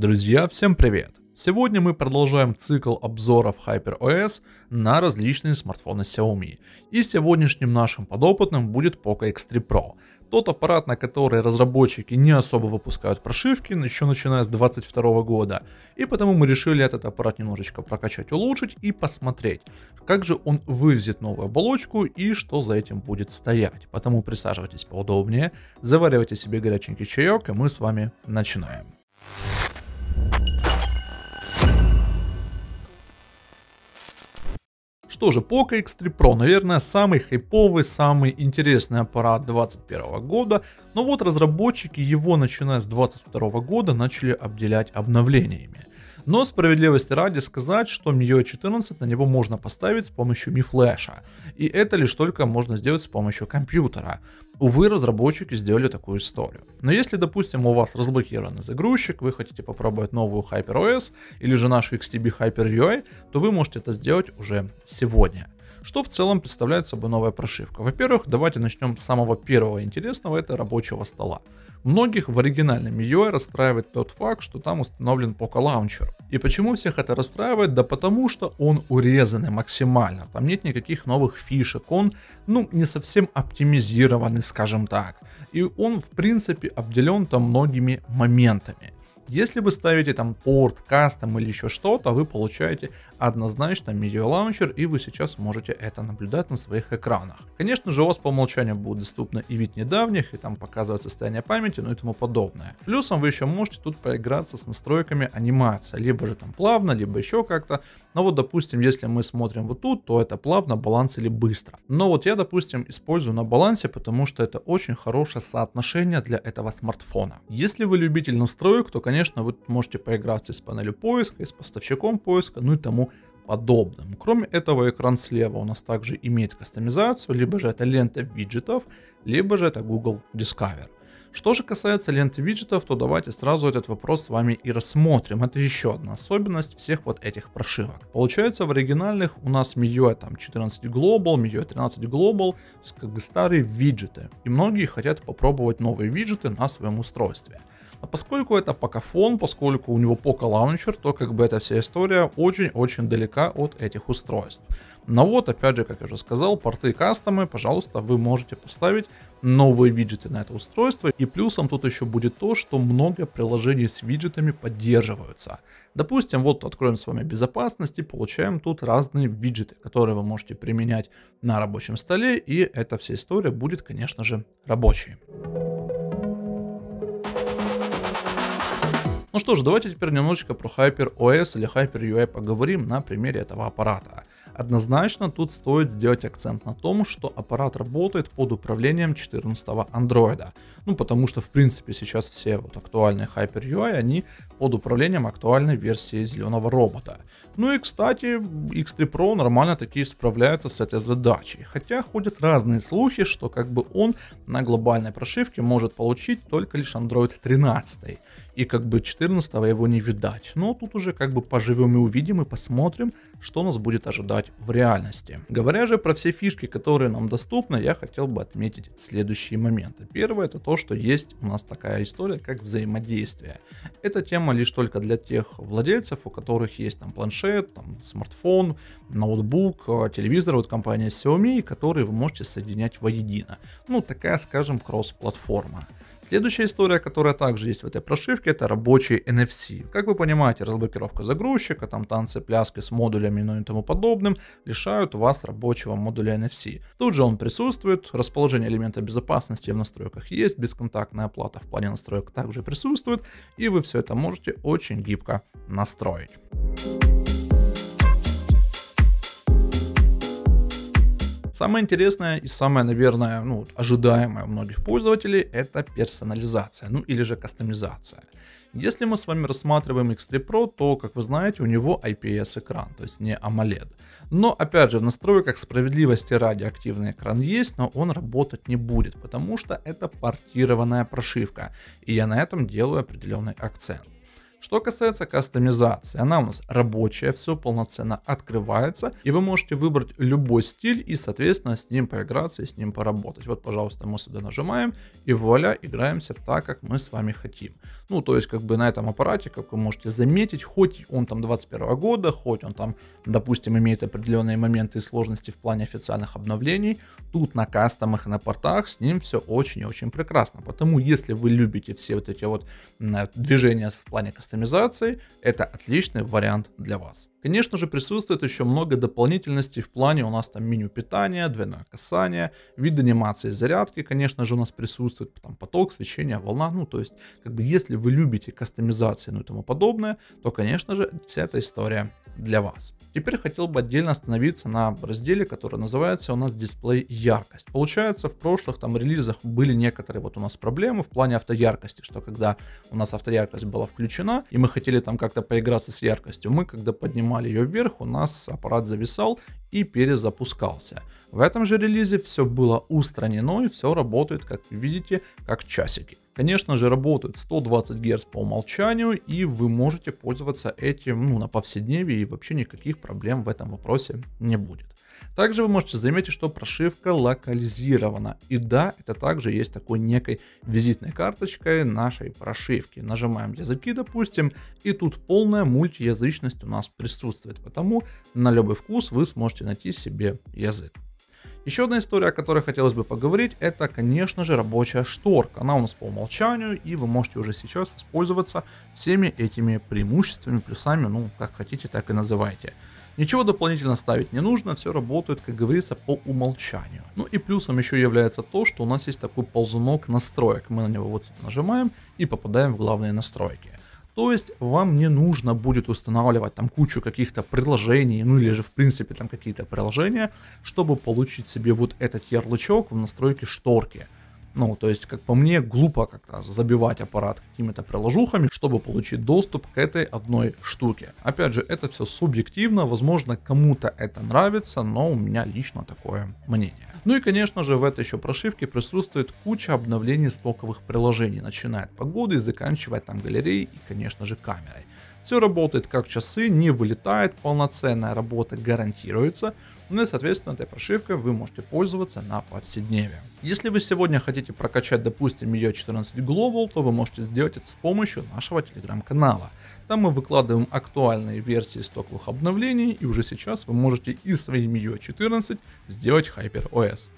Друзья, всем привет! Сегодня мы продолжаем цикл обзоров HyperOS на различные смартфоны Xiaomi. И сегодняшним нашим подопытным будет Poco X3 Pro. Тот аппарат, на который разработчики не особо выпускают прошивки, еще начиная с 2022 года. И потому мы решили этот аппарат немножечко прокачать, улучшить и посмотреть, как же он вывезет новую оболочку и что за этим будет стоять. Поэтому присаживайтесь поудобнее, заваривайте себе горяченький чаек и мы с вами начинаем. что же, Poco X3 Pro, наверное, самый хайповый, самый интересный аппарат 2021 года, но вот разработчики его, начиная с 2022 года, начали обделять обновлениями. Но справедливости ради сказать, что MIUI 14 на него можно поставить с помощью Mi Flash. И это лишь только можно сделать с помощью компьютера. Увы, разработчики сделали такую историю. Но если, допустим, у вас разблокирован загрузчик, вы хотите попробовать новую HyperOS или же нашу XTB Hyper UI, то вы можете это сделать уже сегодня. Что в целом представляет собой новая прошивка? Во-первых, давайте начнем с самого первого интересного, это рабочего стола. Многих в оригинальном UI расстраивает тот факт, что там установлен Poco Launcher. И почему всех это расстраивает? Да потому что он урезанный максимально, там нет никаких новых фишек, он ну не совсем оптимизированный, скажем так. И он в принципе обделен там многими моментами. Если вы ставите там порт, кастом или еще что-то, вы получаете однозначно медиа-лаунчер, и вы сейчас можете это наблюдать на своих экранах. Конечно же, у вас по умолчанию будет доступно и вид недавних, и там показывать состояние памяти, ну и тому подобное. Плюсом вы еще можете тут поиграться с настройками анимации, либо же там плавно, либо еще как-то. Но вот, допустим, если мы смотрим вот тут, то это плавно, баланс или быстро. Но вот я, допустим, использую на балансе, потому что это очень хорошее соотношение для этого смартфона. Если вы любитель настроек, то, конечно, конечно, вы можете поиграться с панелью поиска, и с поставщиком поиска, ну и тому подобным. Кроме этого, экран слева у нас также имеет кастомизацию, либо же это лента виджетов, либо же это Google Discover. Что же касается ленты виджетов, то давайте сразу этот вопрос с вами и рассмотрим. Это еще одна особенность всех вот этих прошивок. Получается в оригинальных у нас MIUI там 14 Global, MIUI 13 Global, как бы старые виджеты. И многие хотят попробовать новые виджеты на своем устройстве. А поскольку это пока фон, поскольку у него пока лаунчер, то как бы эта вся история очень-очень далека от этих устройств. Но вот, опять же, как я уже сказал, порты кастомы, пожалуйста, вы можете поставить новые виджеты на это устройство. И плюсом тут еще будет то, что много приложений с виджетами поддерживаются. Допустим, вот откроем с вами безопасность и получаем тут разные виджеты, которые вы можете применять на рабочем столе. И эта вся история будет, конечно же, рабочей. Ну что же, давайте теперь немножечко про Hyper OS или Hyper UI поговорим на примере этого аппарата. Однозначно тут стоит сделать акцент на том, что аппарат работает под управлением 14 го андроида. Ну потому что в принципе сейчас все вот актуальные Hyper UI, они под управлением актуальной версии зеленого робота. Ну и кстати, X3 Pro нормально такие справляется с этой задачей. Хотя ходят разные слухи, что как бы он на глобальной прошивке может получить только лишь Android 13 и как бы 14 его не видать. Но тут уже как бы поживем и увидим и посмотрим, что нас будет ожидать в реальности. Говоря же про все фишки, которые нам доступны, я хотел бы отметить следующие моменты. Первое это то, что есть у нас такая история, как взаимодействие. Эта тема лишь только для тех владельцев, у которых есть там планшет, там смартфон, ноутбук, э, телевизор от компании Xiaomi, которые вы можете соединять воедино. Ну, такая, скажем, кросс-платформа. Следующая история, которая также есть в этой прошивке, это рабочий NFC. Как вы понимаете, разблокировка загрузчика, там танцы, пляски с модулями ну и тому подобным, лишают вас рабочего модуля NFC. Тут же он присутствует, расположение элемента безопасности в настройках есть, бесконтактная оплата в плане настроек также присутствует, и вы все это можете очень гибко настроить. Самое интересное и самое, наверное, ну, ожидаемое у многих пользователей – это персонализация, ну или же кастомизация. Если мы с вами рассматриваем X3 Pro, то, как вы знаете, у него IPS-экран, то есть не AMOLED. Но, опять же, в настройках справедливости ради активный экран есть, но он работать не будет, потому что это портированная прошивка, и я на этом делаю определенный акцент. Что касается кастомизации, она у нас рабочая, все полноценно открывается, и вы можете выбрать любой стиль и, соответственно, с ним поиграться и с ним поработать. Вот, пожалуйста, мы сюда нажимаем, и вуаля, играемся так, как мы с вами хотим. Ну, то есть, как бы на этом аппарате, как вы можете заметить, хоть он там 21 года, хоть он там, допустим, имеет определенные моменты и сложности в плане официальных обновлений, тут на кастомах и на портах с ним все очень и очень прекрасно. Потому, если вы любите все вот эти вот движения в плане кастомизации, кастомизацией, это отличный вариант для вас. Конечно же, присутствует еще много дополнительностей в плане у нас там меню питания, двойное касание, вид анимации зарядки, конечно же, у нас присутствует там поток, свечение, волна, ну то есть, как бы если вы любите кастомизации, ну и тому подобное, то, конечно же, вся эта история для вас. Теперь хотел бы отдельно остановиться на разделе, который называется у нас дисплей яркость. Получается, в прошлых там релизах были некоторые вот у нас проблемы в плане автояркости, что когда у нас автояркость была включена, и мы хотели там как-то поиграться с яркостью, мы когда поднимаем поднимали ее вверх, у нас аппарат зависал и перезапускался. В этом же релизе все было устранено и все работает, как видите, как часики. Конечно же, работает 120 Гц по умолчанию, и вы можете пользоваться этим ну, на повседневе, и вообще никаких проблем в этом вопросе не будет. Также вы можете заметить, что прошивка локализирована. И да, это также есть такой некой визитной карточкой нашей прошивки. Нажимаем языки, допустим, и тут полная мультиязычность у нас присутствует, потому на любой вкус вы сможете найти себе язык. Еще одна история, о которой хотелось бы поговорить, это, конечно же, рабочая шторка. Она у нас по умолчанию, и вы можете уже сейчас воспользоваться всеми этими преимуществами, плюсами, ну, как хотите, так и называйте. Ничего дополнительно ставить не нужно, все работает, как говорится, по умолчанию. Ну и плюсом еще является то, что у нас есть такой ползунок настроек. Мы на него вот нажимаем и попадаем в главные настройки. То есть вам не нужно будет устанавливать там кучу каких-то приложений, ну или же в принципе там какие-то приложения, чтобы получить себе вот этот ярлычок в настройке шторки. Ну, то есть, как по мне, глупо как-то забивать аппарат какими-то приложухами, чтобы получить доступ к этой одной штуке. Опять же, это все субъективно, возможно, кому-то это нравится, но у меня лично такое мнение. Ну и, конечно же, в этой еще прошивке присутствует куча обновлений стоковых приложений, начиная от погоды и заканчивая там галереей и, конечно же, камерой. Все работает как часы, не вылетает, полноценная работа гарантируется, ну и соответственно этой прошивкой вы можете пользоваться на повседневе. Если вы сегодня хотите прокачать допустим ее 14 Global, то вы можете сделать это с помощью нашего телеграм-канала. Там мы выкладываем актуальные версии стоковых обновлений и уже сейчас вы можете из своей MIUI 14 сделать HyperOS. OS.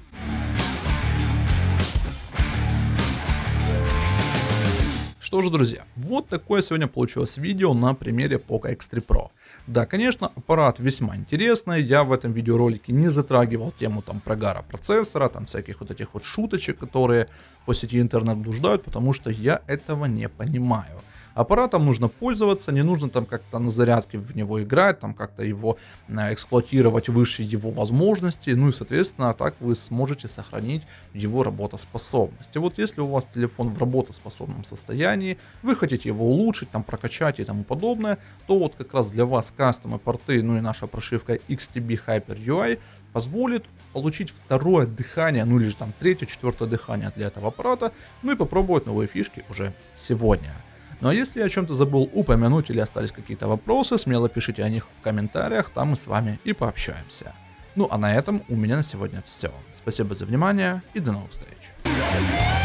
Что же, друзья, вот такое сегодня получилось видео на примере Poco X3 Pro. Да, конечно, аппарат весьма интересный, я в этом видеоролике не затрагивал тему там прогара процессора, там всяких вот этих вот шуточек, которые по сети интернет блуждают, потому что я этого не понимаю. Аппаратом нужно пользоваться, не нужно там как-то на зарядке в него играть, там как-то его э, эксплуатировать выше его возможностей, ну и, соответственно, а так вы сможете сохранить его работоспособность. И вот если у вас телефон в работоспособном состоянии, вы хотите его улучшить, там прокачать и тому подобное, то вот как раз для вас кастомы порты, ну и наша прошивка XTB Hyper UI позволит получить второе дыхание, ну или же там третье, четвертое дыхание для этого аппарата, ну и попробовать новые фишки уже сегодня. Ну а если я о чем-то забыл упомянуть или остались какие-то вопросы, смело пишите о них в комментариях, там мы с вами и пообщаемся. Ну а на этом у меня на сегодня все. Спасибо за внимание и до новых встреч.